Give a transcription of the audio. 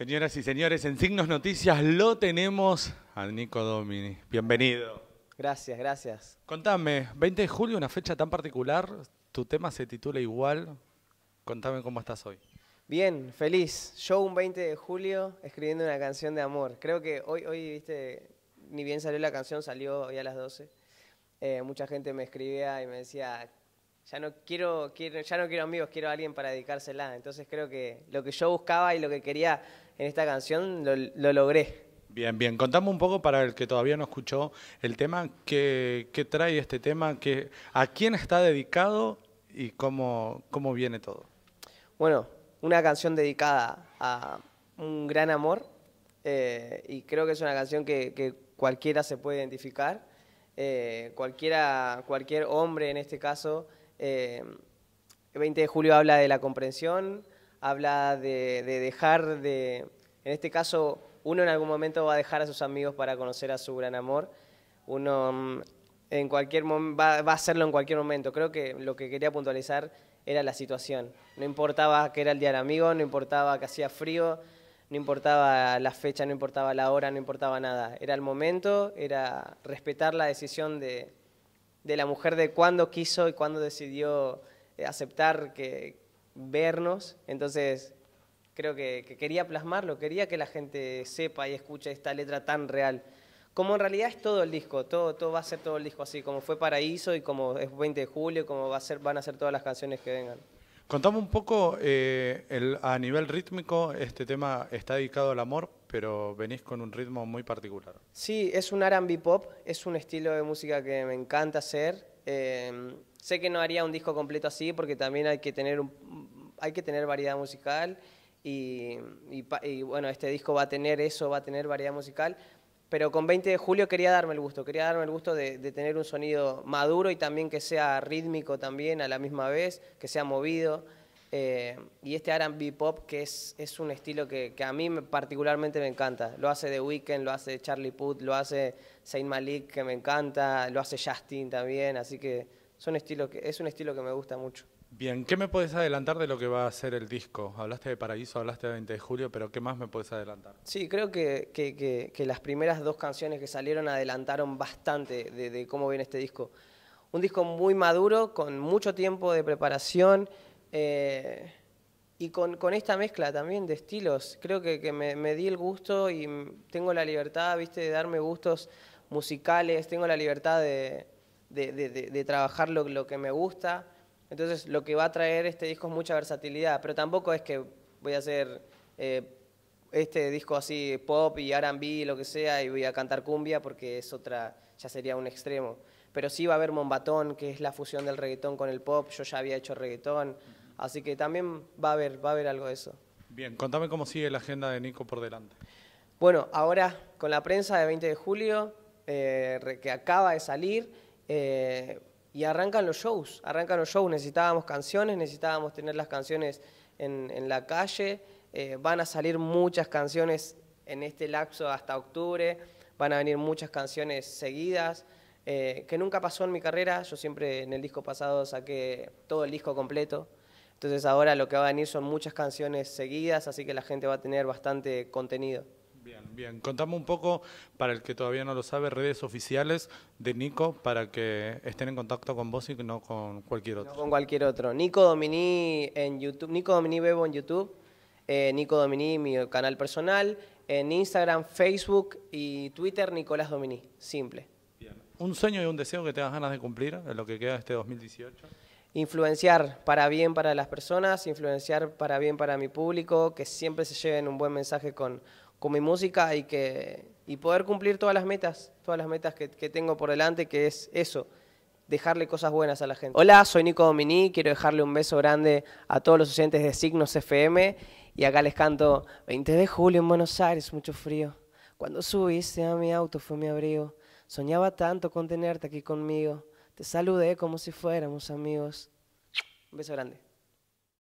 Señoras y señores, en Signos Noticias lo tenemos al Nico Domini. Bienvenido. Gracias, gracias. Contame, 20 de julio, una fecha tan particular, tu tema se titula igual. Contame cómo estás hoy. Bien, feliz. Yo un 20 de julio escribiendo una canción de amor. Creo que hoy, hoy viste, ni bien salió la canción, salió hoy a las 12. Eh, mucha gente me escribía y me decía, ya no quiero, quiero, ya no quiero amigos, quiero a alguien para dedicársela. Entonces creo que lo que yo buscaba y lo que quería en esta canción lo, logré. Bien, bien. Contame un poco para el que todavía no escuchó el tema, qué, trae este tema, qué, a quién está dedicado y cómo, cómo viene todo. Bueno, una canción dedicada a un gran amor eh, y creo que es una canción que, cualquiera se puede identificar, eh, cualquiera, cualquier hombre en este caso. Eh, 20 de julio habla de la comprensión, habla de dejar de en este caso, uno en algún momento va a dejar a sus amigos para conocer a su gran amor. Uno mm, en cualquier va, a hacerlo en cualquier momento. Creo que lo que quería puntualizar era la situación. No importaba que era el día del amigo, no importaba que hacía frío, no importaba la fecha, no importaba la hora, no importaba nada. Era el momento, era respetar la decisión de, de la mujer de cuándo quiso y cuándo decidió eh, aceptar que vernos. Entonces, creo que, quería plasmarlo, quería que la gente sepa y escuche esta letra tan real. Como en realidad es todo el disco, todo, todo va a ser todo el disco así, como fue Paraíso y como es 20 de julio, como va a ser, van a ser todas las canciones que vengan. contamos un poco, eh, el, a nivel rítmico, este tema está dedicado al amor, pero venís con un ritmo muy particular. Sí, es un R&B pop, es un estilo de música que me encanta hacer. Em, sé que no haría un disco completo así porque también hay que tener, hay que tener variedad musical y, bueno, este disco va a tener eso, va a tener variedad musical. Pero con 20 de julio quería darme el gusto, quería darme el gusto de, tener un sonido maduro y también que sea rítmico también a la misma vez, que sea movido. Eh, y este R&B pop que es, un estilo que, a mí particularmente me encanta. Lo hace The Weeknd, lo hace Charlie Puth, lo hace Saint Malik que me encanta, lo hace Justin también, así que son que, es un estilo que me gusta mucho. Bien, ¿qué me puedes adelantar de lo que va a ser el disco? Hablaste de Paraíso, hablaste de 20 de julio, pero ¿qué más me puedes adelantar? Sí, creo que, las primeras dos canciones que salieron adelantaron bastante de, cómo viene este disco. Un disco muy maduro, con mucho tiempo de preparación eh, y con, esta mezcla también de estilos. Creo que, me, di el gusto y tengo la libertad, viste, de darme gustos musicales, tengo la libertad de, trabajar lo, que me gusta. Entonces, lo que va a traer este disco es mucha versatilidad, pero tampoco es que voy a hacer eh, este disco así pop y RB, lo que sea, y voy a cantar cumbia porque es otra, ya sería un extremo. Pero sí va a haber Mombatón, que es la fusión del reggaetón con el pop. Yo ya había hecho reggaetón, así que también va a haber, va a haber algo de eso. Bien, contame cómo sigue la agenda de Nico por delante. Bueno, ahora con la prensa de 20 de julio, eh, que acaba de salir, eh, y arrancan los shows, arrancan los shows, necesitábamos canciones, necesitábamos tener las canciones en, la calle, eh, van a salir muchas canciones en este lapso hasta octubre, van a venir muchas canciones seguidas, eh, que nunca pasó en mi carrera, yo siempre en el disco pasado saqué todo el disco completo, entonces ahora lo que va a venir son muchas canciones seguidas, así que la gente va a tener bastante contenido. Bien, bien. Contame un poco, para el que todavía no lo sabe, redes oficiales de Nico para que estén en contacto con vos y no con cualquier otro. No con cualquier otro. Nico Dominí en YouTube, Nico Dominí Bebo en YouTube, eh, Nico Dominí mi canal personal, en Instagram, Facebook y Twitter Nicolás Dominí, simple. ¿Un sueño y un deseo que tengas ganas de cumplir en lo que queda este 2018? influenciar para bien para las personas, influenciar para bien para mi público, que siempre se lleven un buen mensaje con con mi música y, que, poder cumplir todas las metas, todas las metas que, que tengo por delante, que es eso, dejarle cosas buenas a la gente. Hola, soy Nico Dominí, quiero dejarle un beso grande a todos los oyentes de Signos FM y acá les canto 20 de julio en Buenos Aires, mucho frío. Cuando subiste a mi auto fue mi abrigo, soñaba tanto con tenerte aquí conmigo, te saludé como si fuéramos amigos. Un beso grande.